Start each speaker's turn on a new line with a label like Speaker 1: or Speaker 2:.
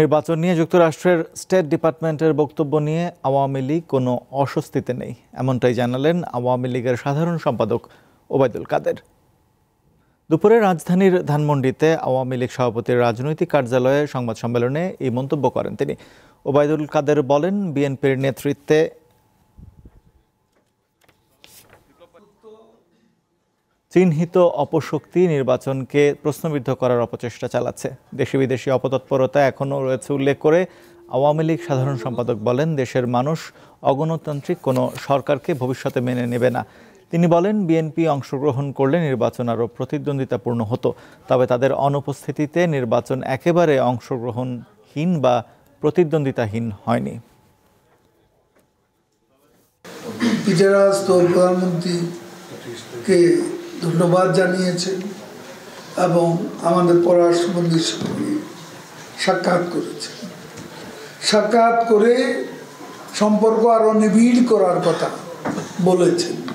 Speaker 1: নির্বাচন নিয়ে যুক্তরাষ্ট্রের স্টেট ডিপার্টমেন্টের বক্তব্য নিয়ে আওয়ামী লীগ কোনো অস্বস্তিতে নেই এমনটাই জানালেন আওয়ামী লীগের সাধারণ সম্পাদক ওবায়দুল কাদের দুপুরে রাজধানীর ধানমন্ডিতে আওয়ামী লীগ সভাপতির রাজনৈতিক কার্যালয়ে সংবাদ সম্মেলনে এই মন্তব্য করেন তিনি ওবায়দুল কাদের বলেন বিএনপির নেতৃত্বে চিহ্নিত অপশক্তি নির্বাচনকে প্রশ্নবিদ্ধ করার অপচেষ্টা চালাচ্ছে দেশি বিদেশি অপতৎপরতা এখনও রয়েছে উল্লেখ করে আওয়ামী লীগ সাধারণ সম্পাদক বলেন দেশের মানুষ অগণতান্ত্রিক কোনো সরকারকে ভবিষ্যতে মেনে নেবে না তিনি বলেন বিএনপি অংশগ্রহণ করলে নির্বাচন আরও প্রতিদ্বন্দ্বিতাপূর্ণ হতো তবে তাদের অনুপস্থিতিতে নির্বাচন একেবারে অংশগ্রহণহীন বা প্রতিদ্বন্দ্বিতাহীন হয়নি
Speaker 2: প্রধানমন্ত্রীকে ধন্যবাদ জানিয়েছেন এবং আমাদের পররাষ্ট্রমন্ত্রীর সঙ্গে সাক্ষাৎ করেছেন সাক্ষাৎ করে সম্পর্ক আরও নিবিড় করার কথা বলেছেন